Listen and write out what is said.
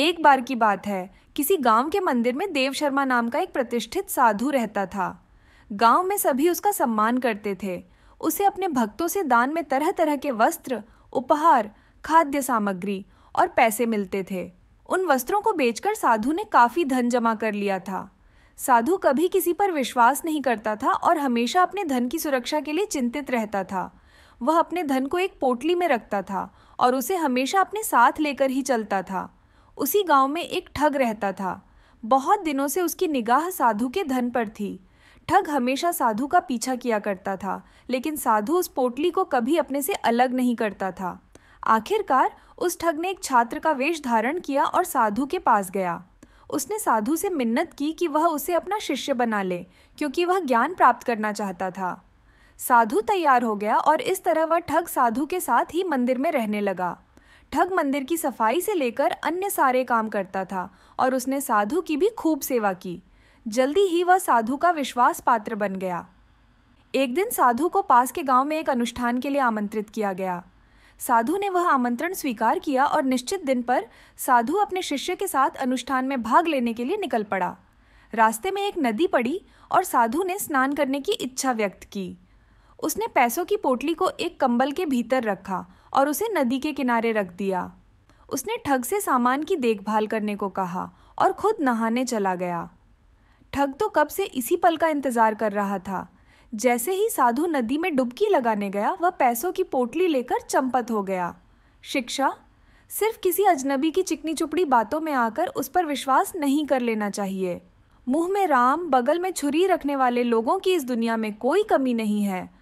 एक बार की बात है किसी गांव के मंदिर में देव शर्मा नाम का एक प्रतिष्ठित साधु रहता था गांव में सभी उसका सम्मान करते थे उसे अपने भक्तों से दान में तरह तरह के वस्त्र उपहार खाद्य सामग्री और पैसे मिलते थे उन वस्त्रों को बेचकर साधु ने काफ़ी धन जमा कर लिया था साधु कभी किसी पर विश्वास नहीं करता था और हमेशा अपने धन की सुरक्षा के लिए चिंतित रहता था वह अपने धन को एक पोटली में रखता था और उसे हमेशा अपने साथ लेकर ही चलता था उसी गांव में एक ठग रहता था बहुत दिनों से उसकी निगाह साधु के धन पर थी ठग हमेशा साधु का पीछा किया करता था लेकिन साधु उस पोटली को कभी अपने से अलग नहीं करता था आखिरकार उस ठग ने एक छात्र का वेश धारण किया और साधु के पास गया उसने साधु से मिन्नत की कि वह उसे अपना शिष्य बना ले क्योंकि वह ज्ञान प्राप्त करना चाहता था साधु तैयार हो गया और इस तरह वह ठग साधु के साथ ही मंदिर में रहने लगा ठग मंदिर की सफाई से लेकर अन्य सारे काम करता था और उसने साधु की भी खूब सेवा की जल्दी ही वह साधु का विश्वास पात्र बन गया एक दिन साधु को पास के गांव में एक अनुष्ठान के लिए आमंत्रित किया गया साधु ने वह आमंत्रण स्वीकार किया और निश्चित दिन पर साधु अपने शिष्य के साथ अनुष्ठान में भाग लेने के लिए निकल पड़ा रास्ते में एक नदी पड़ी और साधु ने स्नान करने की इच्छा व्यक्त की उसने पैसों की पोटली को एक कंबल के भीतर रखा और उसे नदी के किनारे रख दिया उसने ठग से सामान की देखभाल करने को कहा और खुद नहाने चला गया ठग तो कब से इसी पल का इंतजार कर रहा था जैसे ही साधु नदी में डुबकी लगाने गया वह पैसों की पोटली लेकर चंपत हो गया शिक्षा सिर्फ किसी अजनबी की चिकनी चुपड़ी बातों में आकर उस पर विश्वास नहीं कर लेना चाहिए मुंह में राम बगल में छुरी रखने वाले लोगों की इस दुनिया में कोई कमी नहीं है